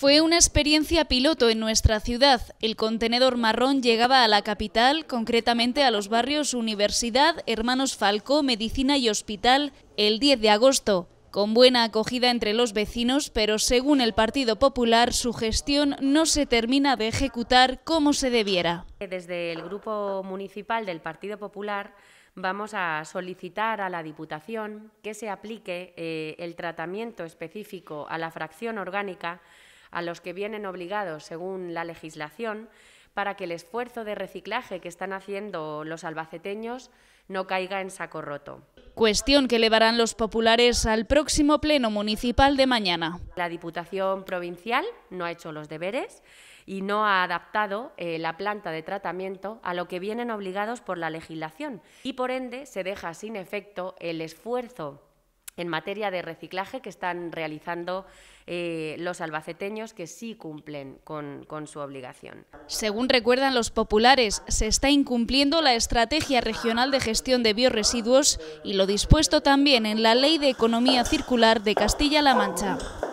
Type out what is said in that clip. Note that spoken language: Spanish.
Fue una experiencia piloto en nuestra ciudad. El contenedor marrón llegaba a la capital, concretamente a los barrios Universidad, Hermanos Falcó, Medicina y Hospital, el 10 de agosto. Con buena acogida entre los vecinos, pero según el Partido Popular, su gestión no se termina de ejecutar como se debiera. Desde el Grupo Municipal del Partido Popular vamos a solicitar a la Diputación que se aplique eh, el tratamiento específico a la fracción orgánica a los que vienen obligados según la legislación para que el esfuerzo de reciclaje que están haciendo los albaceteños no caiga en saco roto. Cuestión que elevarán los populares al próximo pleno municipal de mañana. La Diputación Provincial no ha hecho los deberes y no ha adaptado eh, la planta de tratamiento a lo que vienen obligados por la legislación y por ende se deja sin efecto el esfuerzo en materia de reciclaje que están realizando eh, los albaceteños que sí cumplen con, con su obligación. Según recuerdan los populares, se está incumpliendo la Estrategia Regional de Gestión de Bioresiduos y lo dispuesto también en la Ley de Economía Circular de Castilla-La Mancha.